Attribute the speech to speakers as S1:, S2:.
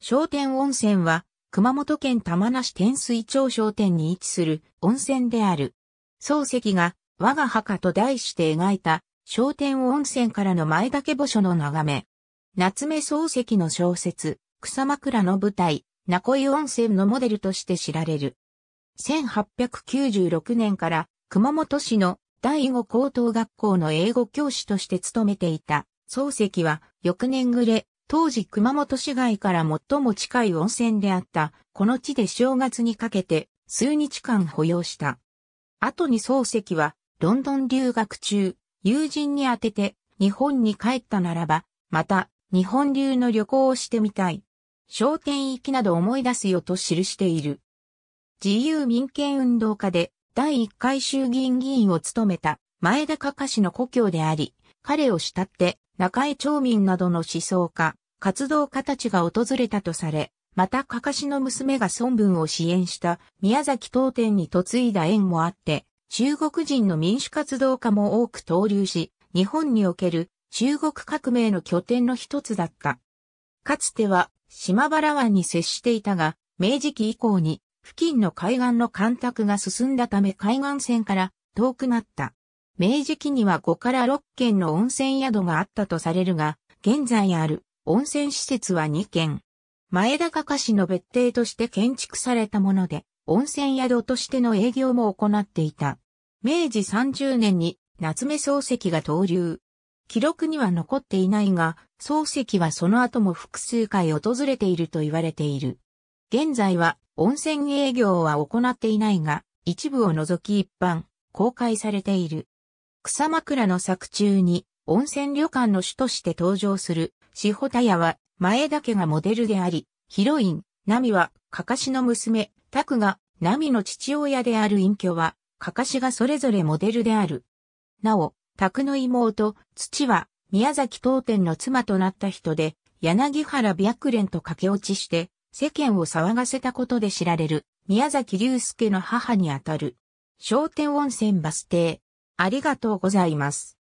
S1: 商店温泉は、熊本県玉名市天水町商店に位置する温泉である。漱石が、我が墓と題して描いた、商店温泉からの前岳墓所の眺め。夏目漱石の小説、草枕の舞台、名古屋温泉のモデルとして知られる。1896年から熊本市の第五高等学校の英語教師として勤めていた漱石は翌年暮れ当時熊本市街から最も近い温泉であった、この地で正月にかけて数日間保養した。後に漱石は、ロンドン留学中、友人に宛てて日本に帰ったならば、また日本流の旅行をしてみたい。商店行きなど思い出すよと記している。自由民権運動家で第一回衆議院議員を務めた前田かかの故郷であり、彼を慕って中江町民などの思想家、活動家たちが訪れたとされ、また、かかしの娘が孫文を支援した宮崎東天に嫁いだ縁もあって、中国人の民主活動家も多く登竜し、日本における中国革命の拠点の一つだった。かつては島原湾に接していたが、明治期以降に付近の海岸の干拓が進んだため海岸線から遠くなった。明治期には5から6軒の温泉宿があったとされるが、現在ある温泉施設は2軒。前高架市の別邸として建築されたもので、温泉宿としての営業も行っていた。明治30年に夏目漱石が登竜。記録には残っていないが、漱石はその後も複数回訪れていると言われている。現在は温泉営業は行っていないが、一部を除き一般、公開されている。草枕の作中に温泉旅館の主として登場する、志保田屋は前田家がモデルであり、ヒロイン、ナミは、かかしの娘、タクが、ナミの父親である隠居は、かかしがそれぞれモデルである。なお、タクの妹、土は、宮崎当店の妻となった人で、柳原白蓮と駆け落ちして、世間を騒がせたことで知られる、宮崎隆介の母にあたる。商店温泉バス停、ありがとうございます。